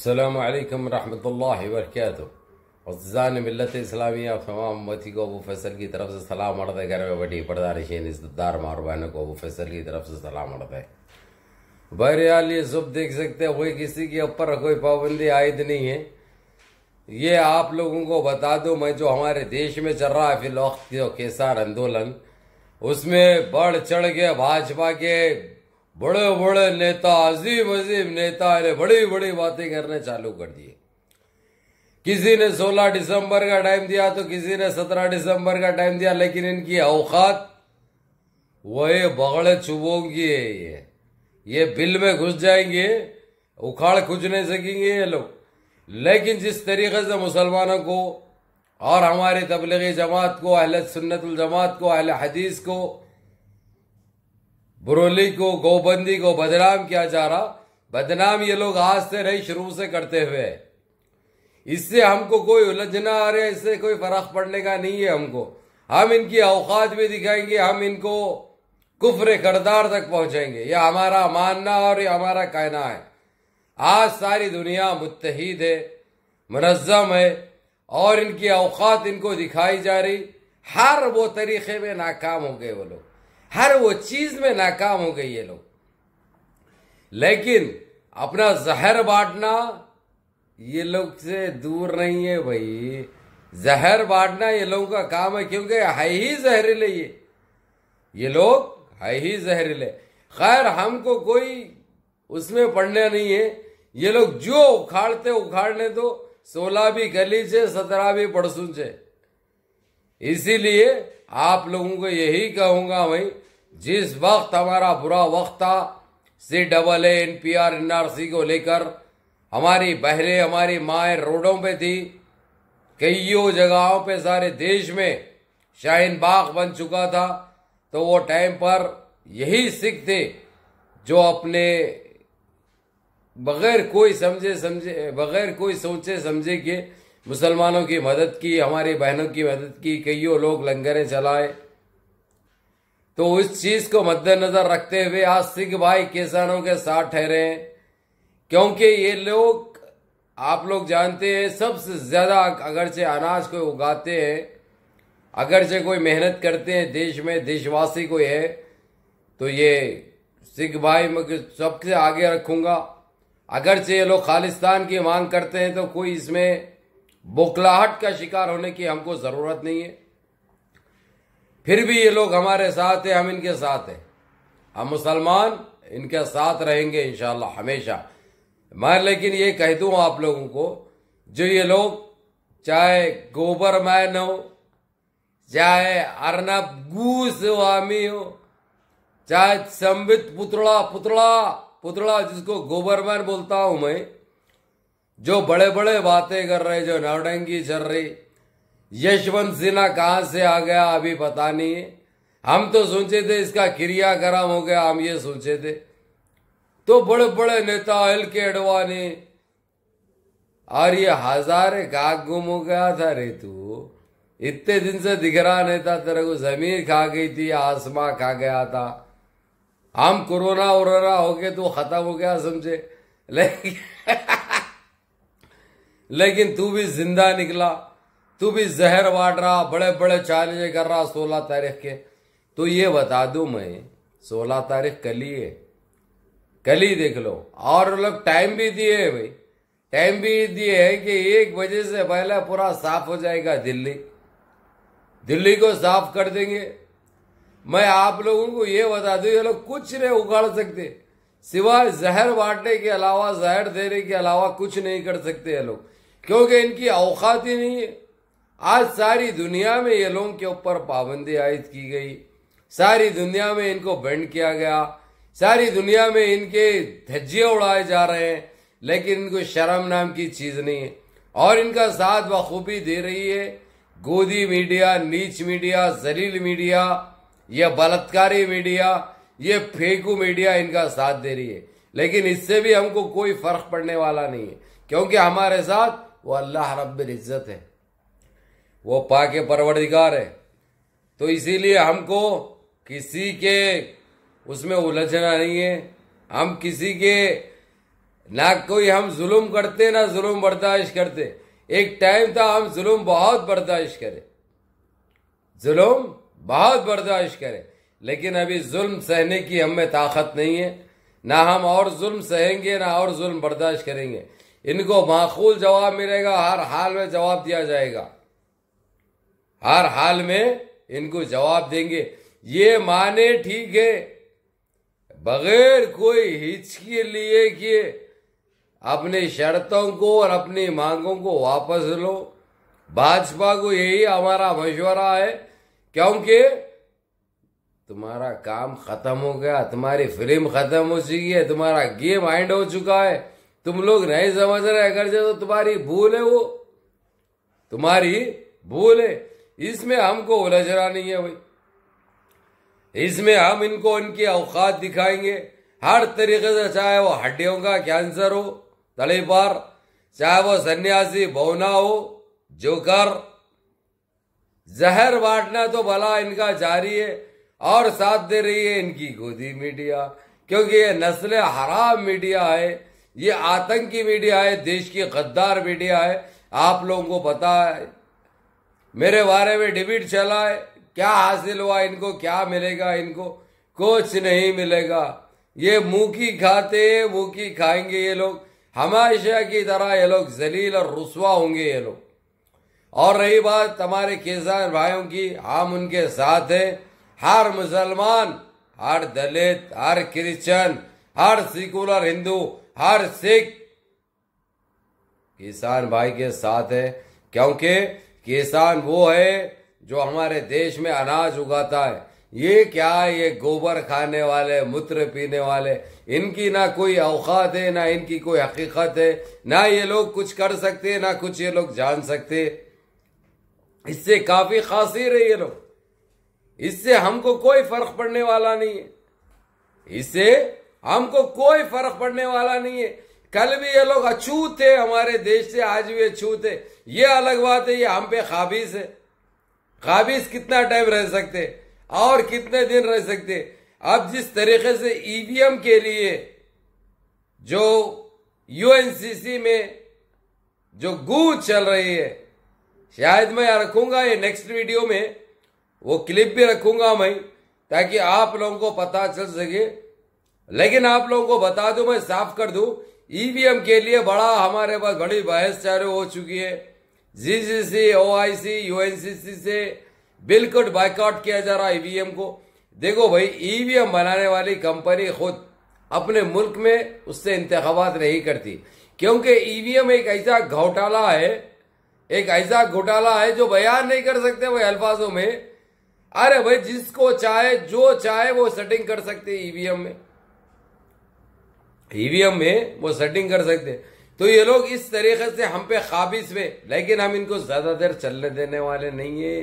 अल्लाम वरहि वरक वज़ान मिलत इस्लामी आप तमाम मती को अबू फैसल की तरफ से सलाम अड़द है घर में बटी पर्दा नशीन इज्जतदार मारबान को अबू फैसल की तरफ से सलाम अड़द है बहरहाल ये सब देख सकते हैं कोई किसी के ऊपर कोई पाबंदी आयद नहीं है ये आप लोगों को बता दूं मैं जो हमारे देश में चल रहा है फिलवक्त किसान आंदोलन उसमें बढ़ चढ़ के भाजपा के बड़े बड़े नेता अजीब अजीब नेता अरे बड़ी बड़ी बातें करने चालू कर दिए किसी ने 16 दिसंबर का टाइम दिया तो किसी ने 17 दिसंबर का टाइम दिया लेकिन इनकी औकात वही बगड़े चुभोगी है ये ये बिल में घुस जाएंगे उखाड़ खुज नहीं सकेंगे ये लोग लेकिन जिस तरीके से मुसलमानों को और हमारी तबलीगी जमात को अहल सुन्नतुल जमात को अहल हदीस को बुरोली को गोबंदी को बदनाम किया जा रहा बदनाम ये लोग आज से नहीं शुरू से करते हुए इससे हमको कोई उलझना आ रहा है इससे कोई फर्क पड़ने का नहीं है हमको हम इनकी औकात भी दिखाएंगे हम इनको कुफर करदार तक पहुंचेंगे यह हमारा मानना और ये हमारा कहना है आज सारी दुनिया मुतहद है मनज़म है और इनकी औकात इनको दिखाई जा रही हर वो तरीके में नाकाम हो गए वो लोग हर वो चीज में नाकाम हो गई ये लोग लेकिन अपना जहर बांटना ये लोग से दूर नहीं है भाई जहर बांटना ये लोगों का काम है क्योंकि है ही जहरीले ये ये लोग है ही जहरीले खैर हमको कोई उसमें पढ़ने नहीं है ये लोग जो उखाड़ते उखाड़ने दो सोलह भी गली से सत्रह भी पड़सून से इसीलिए आप लोगों को यही कहूंगा भाई जिस वक्त हमारा बुरा वक्त था C double A N P R N R C को लेकर हमारी बहरे हमारी माए रोडों पे थी कईयों जगहों पे सारे देश में शाहीन बाग बन चुका था तो वो टाइम पर यही सिख थे जो अपने बगैर कोई समझे समझे बगैर कोई सोचे समझे के मुसलमानों की मदद की हमारी बहनों की मदद की कईयों लोग लंगरें चलाए तो उस चीज को मद्देनजर रखते हुए आज सिख भाई किसानों के साथ ठहरे हैं क्योंकि ये लोग आप लोग जानते हैं सबसे ज्यादा अगर से अनाज को उगाते हैं अगर से कोई मेहनत करते हैं देश में देशवासी कोई है तो ये सिख भाई मैं सबसे आगे रखूंगा अगर से ये लोग खालिस्तान की मांग करते हैं तो कोई इसमें बोखलाहट का शिकार होने की हमको ज़रूरत नहीं है फिर भी ये लोग हमारे साथ है हम इनके साथ हैं हम मुसलमान इनके साथ रहेंगे इन हमेशा मैं लेकिन ये कह दू आप लोगों को जो ये लोग चाहे गोबर मैन हो चाहे अर्नब गुस्वामी हो चाहे संबित पुतला पुतला पुतला जिसको गोबर मैन बोलता हूं मैं जो बड़े बड़े बातें कर रहे जो नवडंगी चल रही यशवंत सिन्हा कहां से आ गया अभी पता नहीं है हम तो सोचे थे इसका क्रियाक्रम हो गया हम ये सोचे थे तो बड़े बड़े नेता एल के अडवाणी और ये हजारे काक गुम हो गया था रे तू इतने दिन से दिख रहा नहीं था तेरे को जमीन खा गई थी आसमा खा गया था हम कोरोना वोरोना हो गए तो खत्म हो गया समझे लेकिन लेकिन तू भी जिंदा निकला तू भी जहर बांट रहा बड़े बड़े चैलेंज कर रहा सोलह तारीख के तो ये बता दू मैं सोलह तारीख कल ही है कल ही देख लो और लोग टाइम भी दिए है भाई टाइम भी दिए है कि एक बजे से पहले पूरा साफ हो जाएगा दिल्ली दिल्ली को साफ कर देंगे मैं आप लोगों को ये बता दू ये लोग कुछ नहीं उगाड़ सकते सिवाय जहर बांटने के अलावा जहर देने के अलावा कुछ नहीं कर सकते ये लोग क्योंकि इनकी औकात ही नहीं है आज सारी दुनिया में ये लोगों के ऊपर पाबंदी आयद की गई सारी दुनिया में इनको बैंड किया गया सारी दुनिया में इनके धज्जे उड़ाए जा रहे हैं लेकिन इनको शर्म नाम की चीज नहीं है और इनका साथ बखूबी दे रही है गोदी मीडिया नीच मीडिया जलील मीडिया यह बलात्कारी मीडिया ये फेकू मीडिया इनका साथ दे रही है लेकिन इससे भी हमको कोई फर्क पड़ने वाला नहीं है क्योंकि हमारे साथ वो अल्लाह इज्जत है वो पाके परवरदिगार है तो इसीलिए हमको किसी के उसमें उलझना नहीं है हम किसी के ना कोई हम जुल्म करते ना जुल्म बर्दाश्त करते एक टाइम था हम जुल्म बहुत बर्दाश्त करें जुल्म बहुत बर्दाश्त करें लेकिन अभी जुल्म सहने की हमें ताकत नहीं है ना हम और जुल्म सहेंगे ना और जुल्म बर्दाश्त करेंगे इनको माकूल जवाब मिलेगा हर हाल में जवाब दिया जाएगा हर हाल में इनको जवाब देंगे ये माने ठीक है बगैर कोई हिचके लिए किए अपने शर्तों को और अपनी मांगों को वापस लो भाजपा को यही हमारा मशवरा है क्योंकि तुम्हारा काम खत्म हो गया तुम्हारी फिल्म खत्म हो चुकी है तुम्हारा गेम एंड हो चुका है तुम लोग नहीं समझ रहे अगर जो तो तुम्हारी भूल है वो तुम्हारी भूल है इसमें हमको उलझना नहीं है भाई इसमें हम इनको इनकी औकात दिखाएंगे हर तरीके से चाहे वो हड्डियों का कैंसर हो तली पार चाहे वो सन्यासी भवना हो जोकर जहर बांटना तो भला इनका जारी है और साथ दे रही है इनकी गोदी मीडिया क्योंकि ये नस्ल हराम मीडिया है ये आतंकी मीडिया है देश की गद्दार मीडिया है आप लोगों को पता है मेरे बारे में डिबिट चला है क्या हासिल हुआ इनको क्या मिलेगा इनको कुछ नहीं मिलेगा ये मुंह की खाते मुंह की खाएंगे ये लोग हमेशा की तरह ये लोग जलील और रुसवा होंगे ये लोग और रही बात हमारे किसान भाइयों की हम उनके साथ हैं हर मुसलमान हर दलित हर क्रिश्चन हर सिकुलर हिंदू हर सिख किसान भाई के साथ है क्योंकि किसान वो है जो हमारे देश में अनाज उगाता है ये क्या है ये गोबर खाने वाले मूत्र पीने वाले इनकी ना कोई औकात है ना इनकी कोई हकीकत है ना ये लोग कुछ कर सकते ना कुछ ये लोग जान सकते इससे काफी खासी है ये लोग इससे हमको कोई फर्क पड़ने वाला नहीं है इससे हमको कोई फर्क पड़ने वाला नहीं है कल भी ये लोग अछूत थे हमारे देश से आज भी अछूत है ये अलग बात है ये हम पे खाबिज है खाबिज कितना टाइम रह सकते और कितने दिन रह सकते अब जिस तरीके से ईवीएम e के लिए जो यूएनसीसी में जो गू चल रही है शायद मैं रखूंगा ये नेक्स्ट वीडियो में वो क्लिप भी रखूंगा मैं ताकि आप लोगों को पता चल सके लेकिन आप लोगों को बता दू मैं साफ कर दू ईवीएम e के लिए बड़ा हमारे पास बड़ी बहस चालू हो चुकी है जीजीसी ओआईसी यूएनसीसी से बिल्कुल बाइकआउट किया जा रहा है e ईवीएम को देखो भाई ईवीएम e बनाने वाली कंपनी खुद अपने मुल्क में उससे इंतखबात नहीं करती क्योंकि ईवीएम एक ऐसा घोटाला है एक ऐसा घोटाला है जो बयान नहीं कर सकते वो अल्फाजों में अरे भाई जिसको चाहे जो चाहे वो सेटिंग कर सकते ईवीएम में ईवीएम में वो सेटिंग कर सकते तो ये लोग इस तरीके से हम पे काबिज हुए लेकिन हम इनको ज्यादा देर चलने देने वाले नहीं है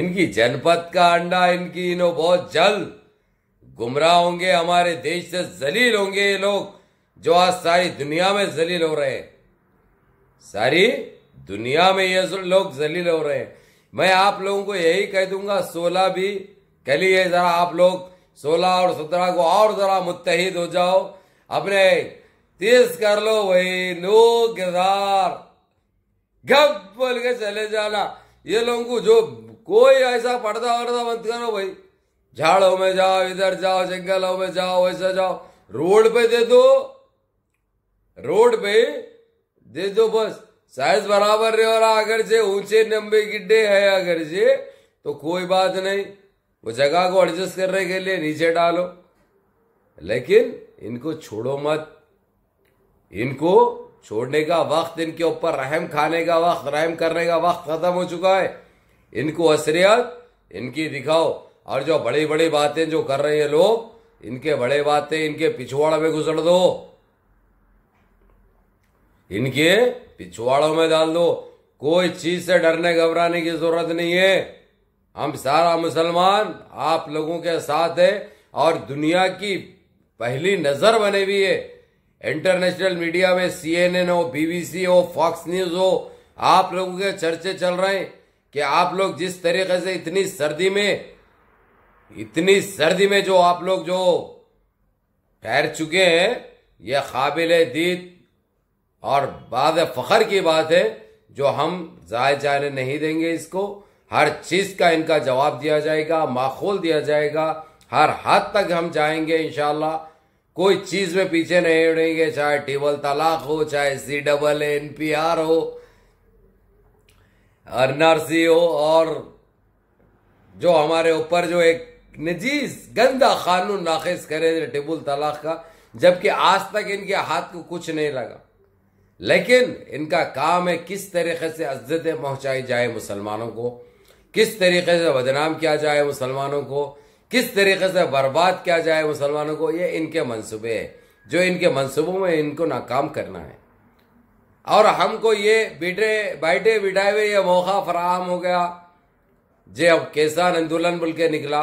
इनकी जनपद का अंडा इनकी इनो बहुत जल्द गुमराह होंगे हमारे देश से जलील होंगे ये लोग जो आज सारी दुनिया में जलील हो रहे हैं सारी दुनिया में ये लोग जलील हो रहे हैं मैं आप लोगों को यही कह दूंगा सोलह भी कह लिए जरा आप लोग सोलह और सत्रह को और जरा मुतहिद हो जाओ अपने तीस कर लो वही नो किरदार गप बोल के चले जाना ये लोगों को जो कोई ऐसा पढ़ता वर्दा मत करो भाई झाड़ों में जाओ इधर जाओ जंगलों में जाओ ऐसा जाओ रोड पे दे दो रोड पे दे दो बस साइज बराबर नहीं और अगर जे ऊंचे लंबे गिड्डे है अगर जे तो कोई बात नहीं वो जगह को एडजस्ट करने के लिए नीचे डालो लेकिन इनको छोड़ो मत इनको छोड़ने का वक्त इनके ऊपर रहम खाने का वक्त रहम करने का वक्त खत्म हो चुका है इनको असरियत इनकी दिखाओ और जो बड़ी बड़ी बातें जो कर रहे हैं लोग इनके बड़े बातें इनके पिछवाड़ में घुसड़ दो इनके पिछवाड़ों में डाल दो कोई चीज से डरने घबराने की जरूरत नहीं है हम सारा मुसलमान आप लोगों के साथ है और दुनिया की पहली नजर बने हुई है इंटरनेशनल मीडिया में सीएनएन हो बीबीसी हो फॉक्स न्यूज हो आप लोगों के चर्चे चल रहे हैं कि आप लोग जिस तरीके से इतनी सर्दी में इतनी सर्दी में जो आप लोग जो ठहर चुके हैं यह काबिल दीद और बाद फखर की बात है जो हम जाए जाने नहीं देंगे इसको हर चीज का इनका जवाब दिया जाएगा माखोल दिया जाएगा हर हद तक हम जाएंगे इंशाल्लाह कोई चीज में पीछे नहीं उड़ेंगे चाहे टेबल तलाक हो चाहे C double N P R हो एनआरसी हो e और जो हमारे ऊपर जो एक नजीज गंदा कानून नाखिज करे टेबल तलाक का जबकि आज तक इनके हाथ को कुछ नहीं लगा लेकिन इनका काम है किस तरीके से अज्जतें पहुंचाई जाए मुसलमानों को किस तरीके से बदनाम किया जाए मुसलमानों को किस तरीके से बर्बाद किया जाए मुसलमानों को ये इनके मंसूबे हैं जो इनके मंसूबों में इनको नाकाम करना है और हमको ये बेटे बैठे बिठाए हुए ये मौका फराहम हो गया जे अब किसान आंदोलन बोल के निकला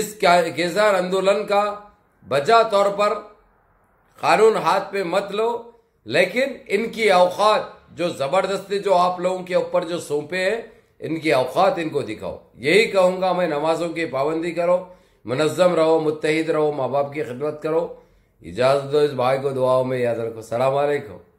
इस किसान आंदोलन का बजा तौर पर कानून हाथ पे मत लो लेकिन इनकी अवकात जो जबरदस्ती जो आप लोगों के ऊपर जो सौंपे हैं इनकी अवकात इनको दिखाओ यही कहूँगा मैं नमाजों की पाबंदी करो मनज़म रहो मुतहद रहो माँ बाप की खिदमत करो इजाज़त दो इस भाई को दुआओं में याद रखो सलामकुम